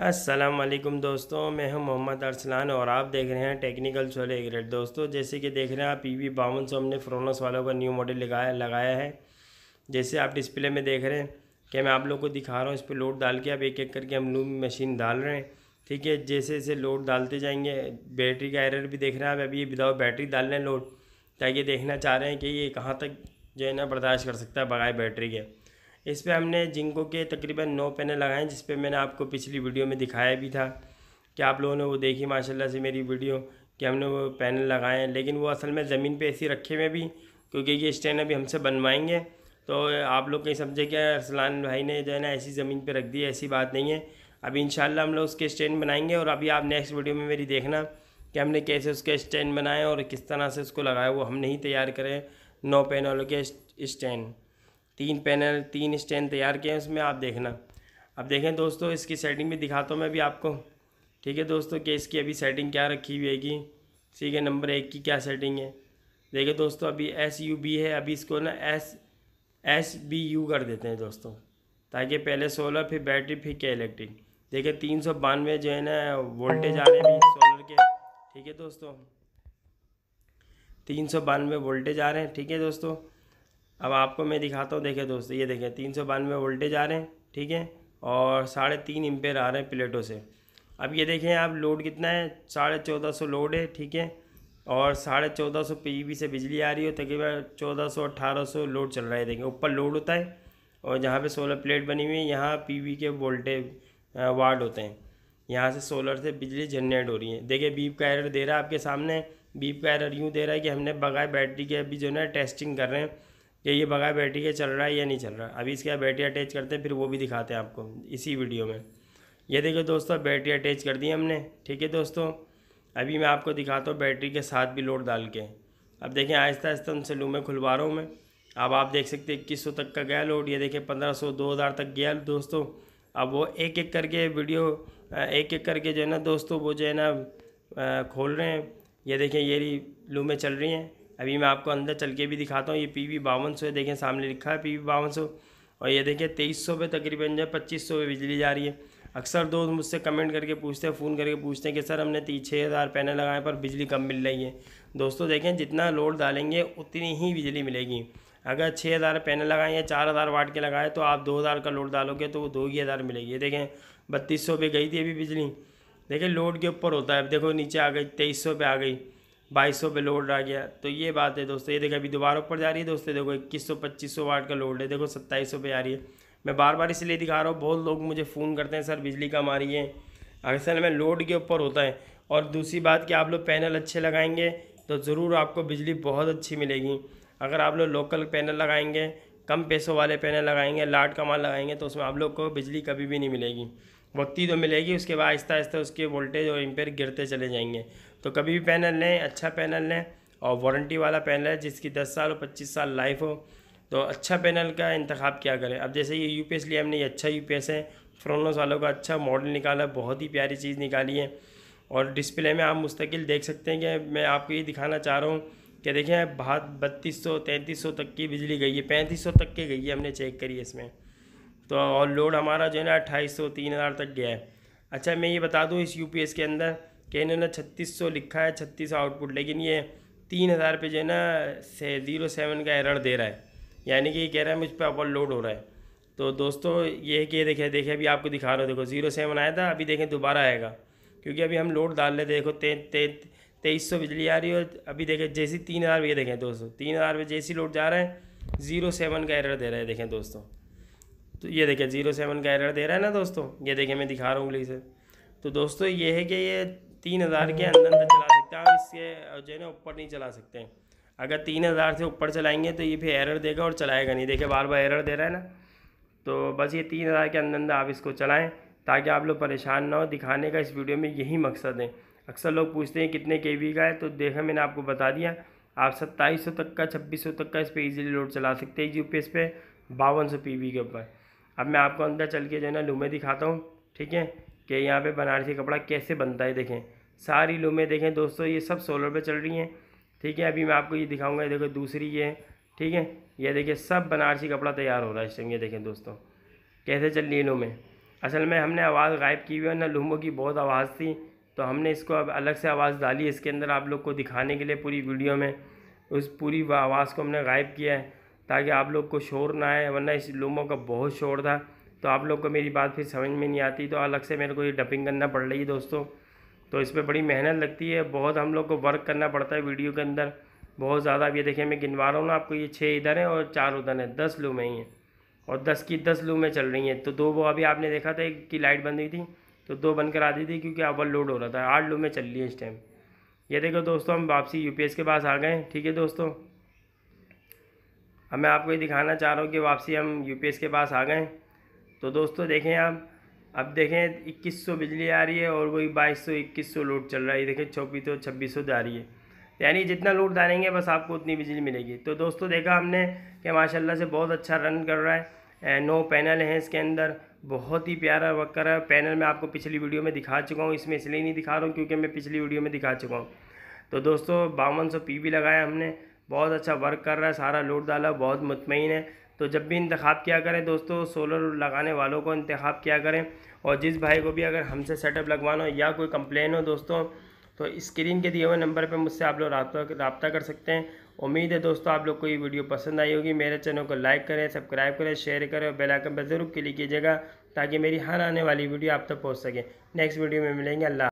असलम दोस्तों मैं हूं मोहम्मद अरसलान और आप देख रहे हैं टेक्निकल सोलह ग्रेड दोस्तों जैसे कि देख रहे हैं आप पी वी बावन सौ हमने फ्रोनस वालों का न्यू मॉडल लगाया लगाया है जैसे आप डिस्प्ले में देख रहे हैं कि मैं आप लोग को दिखा रहा हूं इस पर लोड डाल के आप एक एक करके हम लूम मशीन डाल रहे हैं ठीक है जैसे जैसे लोड डालते जाएंगे बैटरी का एरर भी देख रहे हैं आप अभी विदाउट बैटरी डाल रहे हैं लोड ताकि देखना चाह रहे हैं कि ये कहाँ तक जो है ना बर्दाश्त कर सकता है बगैर बैटरी के इस पर हमने जिंको के तकरीबन नौ पैनल लगाए जिस पर मैंने आपको पिछली वीडियो में दिखाया भी था कि आप लोगों ने वो देखी माशाल्लाह से मेरी वीडियो कि हमने वो पैनल लगाए हैं लेकिन वो असल में ज़मीन पे ऐसी रखे हुए भी क्योंकि ये स्टैंड अभी हमसे बनवाएंगे तो आप लोग कहीं समझे कि अरसलान भाई ने जो है ना ऐसी ज़मीन पर रख दी ऐसी बात नहीं है अभी इन हम लोग उसके स्टैंड बनाएंगे और अभी आप नेक्स्ट वीडियो में मेरी देखना कि हमने कैसे उसके स्टैंड बनाए और किस तरह से उसको लगाया वो हम नहीं तैयार करें नौ पैनलों के स्टैंड तीन पैनल तीन स्टैंड तैयार किए हैं उसमें आप देखना अब देखें दोस्तों इसकी सेटिंग भी दिखाता हूँ मैं भी आपको ठीक है दोस्तों कि इसकी अभी सेटिंग क्या रखी हुई हैगी ठीक है नंबर एक की क्या सेटिंग है देखिए दोस्तों अभी एस यू बी है अभी इसको ना एस एस बी यू कर देते हैं दोस्तों ताकि पहले सोलर फिर बैटरी फिर क्या इलेक्ट्रिक देखिए तीन सौ बानवे जो है ना वोल्टेज आ रहे हैं सोलर के ठीक है दोस्तों तीन सौ बानवे वोल्टेज आ रहे हैं ठीक है दोस्तों अब आपको मैं दिखाता हूँ देखिए दोस्तों ये देखें तीन सौ बानवे वोल्टेज आ रहे हैं ठीक है और साढ़े तीन एम्पेयर आ रहे हैं प्लेटों से अब ये देखें आप लोड कितना है साढ़े चौदह सौ लोड है ठीक है और साढ़े चौदह सौ पी से बिजली आ रही हो तकरीबन चौदह सौ अट्ठारह सौ लोड चल रहा है देखें ऊपर लोड होता है और जहाँ पर सोलर प्लेट बनी हुई है यहाँ वी के वोल्टेज वार्ड होते हैं यहाँ से सोलर से बिजली जनरेट हो रही है देखिए बीप का एरर दे रहा है आपके सामने बीप का एरर यूँ दे रहा है कि हमने बगैर बैटरी के अभी जो है टेस्टिंग कर रहे हैं कि ये बगैर बैटरी के चल रहा है या नहीं चल रहा अभी इसके बाद बैटरी अटैच करते हैं फिर वो भी दिखाते हैं आपको इसी वीडियो में ये देखिए दोस्तों बैटरी अटैच कर दी हमने ठीक है दोस्तों अभी मैं आपको दिखाता हूँ बैटरी के साथ भी लोड डाल के अब देखें आहिस्ता आहिस्ता उनसे लूँ मैं खुलवा रहा हूँ मैं अब आप देख सकते हैं इक्कीस तक का गया लोड ये देखें पंद्रह सौ दो हज़ार तक गया दोस्तों अब वो एक एक करके वीडियो एक एक करके जो है ना दोस्तों वो जो है ना खोल रहे हैं ये देखें ये लूमें चल रही हैं अभी मैं आपको अंदर चल के भी दिखाता हूँ ये पी वी बावन सौ देखें सामने लिखा है पी वी बावन सौ और ये देखें तेईस सौ पे तकरीबन जो है पच्चीस सौ पे बिजली जा रही है अक्सर दोस्त मुझसे कमेंट करके पूछते हैं फ़ोन करके पूछते हैं कि सर हमने तीन छः हज़ार पैनल लगाए पर बिजली कम मिल रही है दोस्तों देखें जितना लोड डालेंगे उतनी ही बिजली मिलेगी अगर छः हज़ार पैनल लगाएं या चार हज़ार वाट के लगाए तो आप दो हज़ार का लोड डालोगे तो वो दो ही हज़ार मिलेगी देखें बत्तीस सौ पे गई थी अभी बिजली देखिए लोड के ऊपर होता है अब देखो नीचे आ गई तेईस सौ पे आ गई बाईस सौ पे लोड आ गया तो ये बात है दोस्तों ये देखो अभी दोबारा ऊपर जा रही है दोस्तों देखो इक्कीस सौ पच्चीस सौ वाट का लोड है देखो सत्ताईस सौ पे आ रही है मैं बार बार इसलिए दिखा रहा हूँ बहुत लोग मुझे फ़ोन करते हैं सर बिजली कम आ रही है अक्सर में लोड के ऊपर होता है और दूसरी बात कि आप लोग पैनल अच्छे लगाएंगे तो ज़रूर आपको बिजली बहुत अच्छी मिलेगी अगर आप लोग लोकल पैनल लगाएंगे कम पैसों वाले पैनल लगाएंगे लाट का माल लगाएंगे तो उसमें आप लोग को बिजली कभी भी नहीं मिलेगी वक्ती तो मिलेगी उसके बाद आहिस्ता आहिस्ता उसके वोल्टेज और एम्पेयर गिरते चले जाएंगे तो कभी भी पैनल लें अच्छा पैनल लें और वारंटी वाला पैनल है जिसकी दस साल और पच्चीस साल लाइफ हो तो अच्छा पैनल का इंतखब क्या करें अब जैसे ये यू लिया हमने ये अच्छा यू है फ्रोनोस वालों का अच्छा मॉडल निकाला बहुत ही प्यारी चीज़ निकाली है और डिस्प्ले में आप मुस्तकिल देख सकते हैं कि मैं आपको ये दिखाना चाह रहा हूँ कि देखें बात बत्तीस सौ तैंतीस सौ तक की बिजली गई है पैंतीस सौ तक की गई है हमने चेक करी है इसमें तो और लोड हमारा जो है ना अट्ठाईस सौ तीन हज़ार तक गया है अच्छा मैं ये बता दूँ इस यू के अंदर कि इन्होंने छत्तीस सौ लिखा है छत्तीस आउटपुट लेकिन ये तीन हज़ार पे जो है ना से ज़ीरो सेवन का एरर दे रहा है यानी कि ये कह रहा है मुझ पर ओवर लोड हो रहा है तो दोस्तों ये कि देखें देखें अभी आपको दिखा रहा हूँ देखो ज़ीरो सेवन आया था अभी देखें दोबारा आएगा क्योंकि अभी हम लोड डाल रहे देखो ते, ते, तेईस सौ बिजली आ रही है और अभी देखें जैसी तीन हज़ार ये देखें दोस्तों तीन हज़ार में जैसी लोड जा रहा है ज़ीरो सेवन का एरर दे रहा है देखें दोस्तों तो ये देखिए जीरो सेवन का एरर दे रहा है ना दोस्तों ये देखिए मैं दिखा रहा हूँ उंगली से तो दोस्तों ये है कि ये तीन हज़ार के अंदर अंदर चला सकते हैं आप इसके जो है ना ऊपर नहीं चला सकते हैं अगर तीन हज़ार से ऊपर चलाएंगे तो ये फिर एरर देगा और चलाएगा नहीं देखिए बार बार एरर दे रहा है ना तो बस ये तीन हज़ार के अंदर अंदर आप इसको चलाएँ ताकि आप लोग परेशान ना हो दिखाने का इस वीडियो में यही मकसद है अक्सर लोग पूछते हैं कितने के का है तो देखा मैंने आपको बता दिया आप सत्ताईस तक का छब्बीस तक का इस पर ईजिली लोड चला सकते हैं जी पे इस पर बावन सौ के ऊपर अब मैं आपको अंदर चल के जो है ना लूमे दिखाता हूँ ठीक है कि यहाँ पे बनारसी कपड़ा कैसे बनता है देखें सारी लूमें देखें दोस्तों ये सब सोलर पे चल रही हैं ठीक है अभी मैं आपको ये दिखाऊंगा ये देखो दूसरी ये ठीक है ये देखिए सब बनारसी कपड़ा तैयार हो रहा है इस टाइम ये देखें दोस्तों कैसे चल रही है लूमें असल में हमने आवाज़ गायब की हुई है ना लूमों की बहुत आवाज़ थी तो हमने इसको अब अलग से आवाज़ डाली इसके अंदर आप लोग को दिखाने के लिए पूरी वीडियो में उस पूरी आवाज़ को हमने गायब किया है ताकि आप लोग को शोर ना आए वरना इस लूमो का बहुत शोर था तो आप लोग को मेरी बात फिर समझ में नहीं आती तो अलग से मेरे को ये डपिंग करना पड़ रही है दोस्तों तो इस पर बड़ी मेहनत लगती है बहुत हम लोग को वर्क करना पड़ता है वीडियो के अंदर बहुत ज़्यादा अब ये देखिए मैं गिनवा रहा हूँ ना आपको ये छः इधर हैं और चार उधर हैं दस लूमें ही हैं और दस की दस लूमें चल रही हैं तो दो वो अभी आपने देखा था एक की लाइट बंद हुई थी तो दो बंद करा दी थी क्योंकि लोड हो रहा था आठ लूमें चल रही हैं इस टाइम ये देखो दोस्तों हम वापसी यूपीएस के पास आ गए ठीक है दोस्तों अब मैं आपको ये दिखाना चाह रहा हूँ कि वापसी हम यूपीएस के पास आ गए तो दोस्तों देखें आप अब देखें 2100 बिजली आ रही है और वही 2200 2100 लोड चल रहा है ये देखें छब्बीस सौ छब्बीस जा रही है यानी जितना लोड डालेंगे बस आपको उतनी बिजली मिलेगी तो दोस्तों देखा हमने कि माशाल्लाह से बहुत अच्छा रन कर रहा है नौ पैनल हैं इसके अंदर बहुत ही प्यारा वर्क कर रहा है पैनल मैं आपको पिछली वीडियो में दिखा चुका हूँ इसमें इसलिए नहीं दिखा रहा हूँ क्योंकि मैं पिछली वीडियो में दिखा चुका हूँ तो दोस्तों बावन सौ लगाया हमने बहुत अच्छा वर्क कर रहा है सारा लोड डाला बहुत मुतमिन है तो जब भी इंतखा किया करें दोस्तों सोलर लगाने वालों को इंतखा किया करें और जिस भाई को भी अगर हमसे सेटअप लगवाना हो या कोई कंप्लेन हो दोस्तों तो स्क्रीन के दिए हुए नंबर पर मुझसे आप लोग रबता कर सकते हैं उम्मीद है दोस्तों आप लोग को ये वीडियो पसंद आई होगी मेरे चैनल को लाइक करें सब्सक्राइब करें शेयर करें और बेलाइकन पर ज़रूर क्लिक कीजिएगा ताकि मेरी हर आने वाली वीडियो आप तक पहुँच सके नेक्स्ट वीडियो में मिलेंगे अल्लाह